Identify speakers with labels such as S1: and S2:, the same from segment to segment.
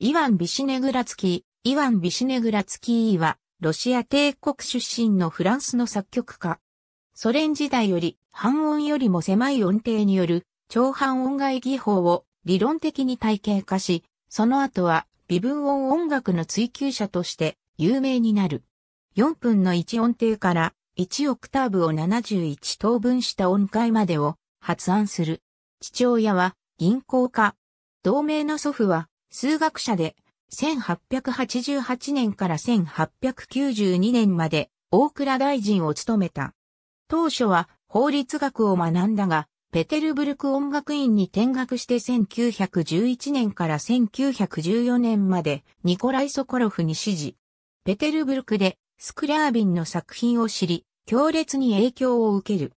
S1: イワン・ビシネグラツキー、イワン・ビシネグラツキーは、ロシア帝国出身のフランスの作曲家。ソ連時代より、半音よりも狭い音程による、長半音外技法を理論的に体系化し、その後は、微分音音楽の追求者として、有名になる。4分の1音程から、1オクターブを71等分した音階までを発案する。父親は銀行家。同盟の祖父は数学者で、1888年から1892年まで大倉大臣を務めた。当初は法律学を学んだが、ペテルブルク音楽院に転学して1911年から1914年までニコライ・ソコロフに指示。ペテルブルクでスクラービンの作品を知り、強烈に影響を受ける。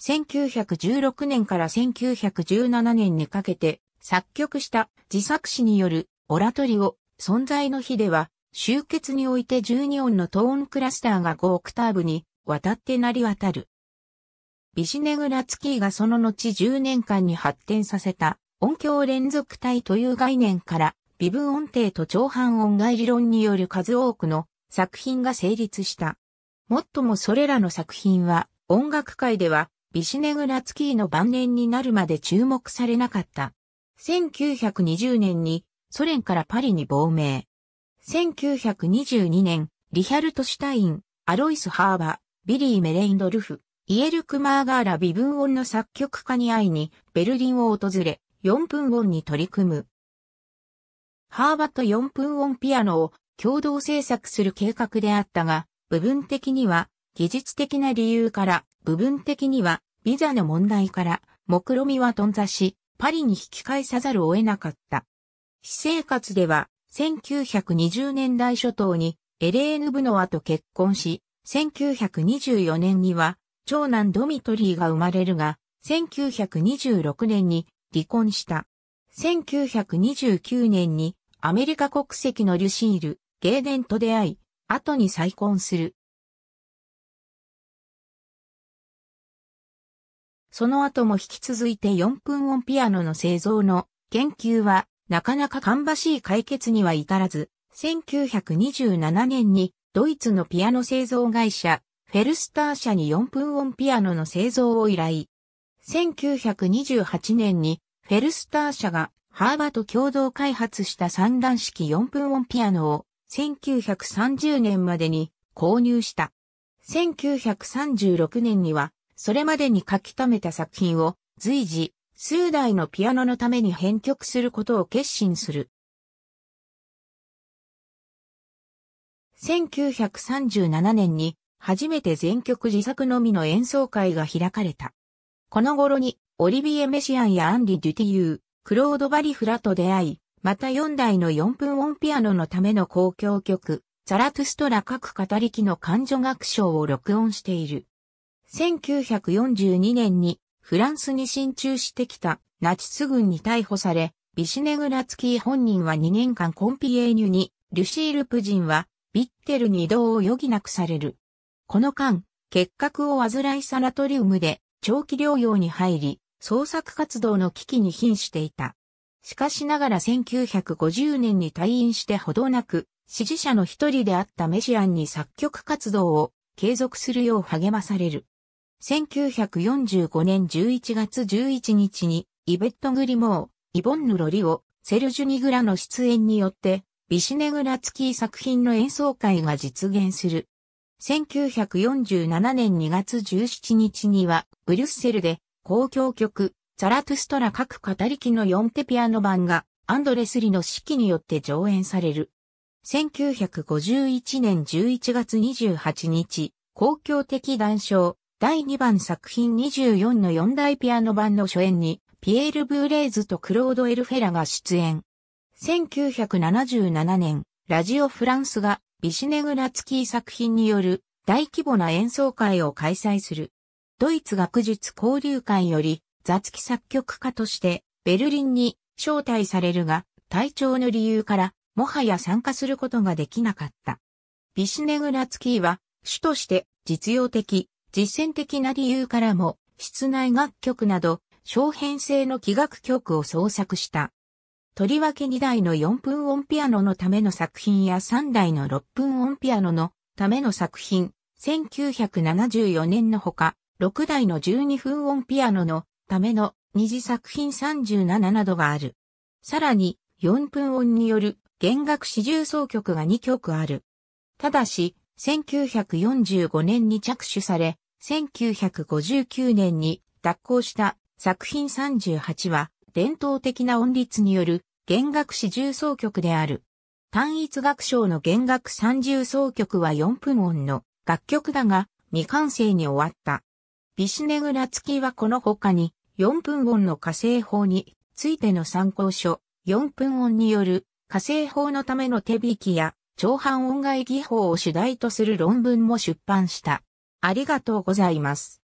S1: 1916年から1917年にかけて作曲した自作詞によるオラトリオ、存在の日では、集結において12音のトーンクラスターが5オクターブに渡って成り渡る。ビシネグラツキーがその後10年間に発展させた音響連続体という概念から微分音程と長半音外理論による数多くの作品が成立した。もっともそれらの作品は音楽界ではビシネグラツキーの晩年になるまで注目されなかった。1920年にソ連からパリに亡命。1922年、リヒャルト・シュタイン、アロイス・ハーバ、ビリー・メレインドルフ、イエルク・マーガーラ・微分音の作曲家に会いにベルリンを訪れ、4分音に取り組む。ハーバと4分音ピアノを共同制作する計画であったが、部分的には技術的な理由から、部分的にはビザの問題から、目論みは頓挫し、パリに引き返さざるを得なかった。私生活では、1920年代初頭にエレーヌ・ブノワと結婚し、1924年には長男ドミトリーが生まれるが、1926年に離婚した。1929年にアメリカ国籍のリュシール、ゲーデンと出会い、後に再婚する。その後も引き続いて4分音ピアノの製造の研究はなかなか芳しい解決には至らず、1927年にドイツのピアノ製造会社、フェルスター社に4分音ピアノの製造を依頼。1928年にフェルスター社がハーバと共同開発した三段式4分音ピアノを1930年までに購入した。1936年にはそれまでに書き留めた作品を随時、数台のピアノのために編曲することを決心する。1937年に初めて全曲自作のみの演奏会が開かれた。この頃にオリビエ・メシアンやアンリ・デュティユー、クロード・バリフラと出会い、また4台の4分音ピアノのための公共曲、ザラトゥストラ各語り機の感情楽章を録音している。1942年にフランスに進駐してきたナチス軍に逮捕され、ビシネグラツキー本人は2年間コンピエーニュに、リュシール・プジンはビッテルに移動を余儀なくされる。この間、結核を患いサラトリウムで長期療養に入り、創作活動の危機に瀕していた。しかしながら1950年に退院してほどなく、支持者の一人であったメシアンに作曲活動を継続するよう励まされる。1945年11月11日に、イベット・グリモー、イボンヌ・ロリオ、セルジュ・ニグラの出演によって、ビシネグラツキー作品の演奏会が実現する。1947年2月17日には、ブリュッセルで、公共曲、ザラトゥストラ各語り機の4手ピアノ版が、アンドレスリの指揮によって上演される。1951年11月28日、公共的談笑、第2番作品24の4大ピアノ版の初演に、ピエール・ブーレーズとクロード・エルフェラが出演。1977年、ラジオ・フランスがビシネグラツキー作品による大規模な演奏会を開催する。ドイツ学術交流会より雑記作曲家としてベルリンに招待されるが、体調の理由からもはや参加することができなかった。ビシネグラツキーは主として実用的、実践的な理由からも、室内楽曲など、小編成の器楽曲を創作した。とりわけ2台の4分音ピアノのための作品や3台の6分音ピアノのための作品、1974年のほか、6台の12分音ピアノのための二次作品37などがある。さらに、4分音による弦楽四重奏曲が2曲ある。ただし、1945年に着手され、1959年に脱稿した作品38は伝統的な音律による弦楽四重奏曲である。単一楽章の弦楽三重奏曲は4分音の楽曲だが未完成に終わった。ビシネグラ付きはこの他に4分音の火星法についての参考書4分音による火星法のための手引きや長半音外技法を主題とする論文も出版した。ありがとうございます。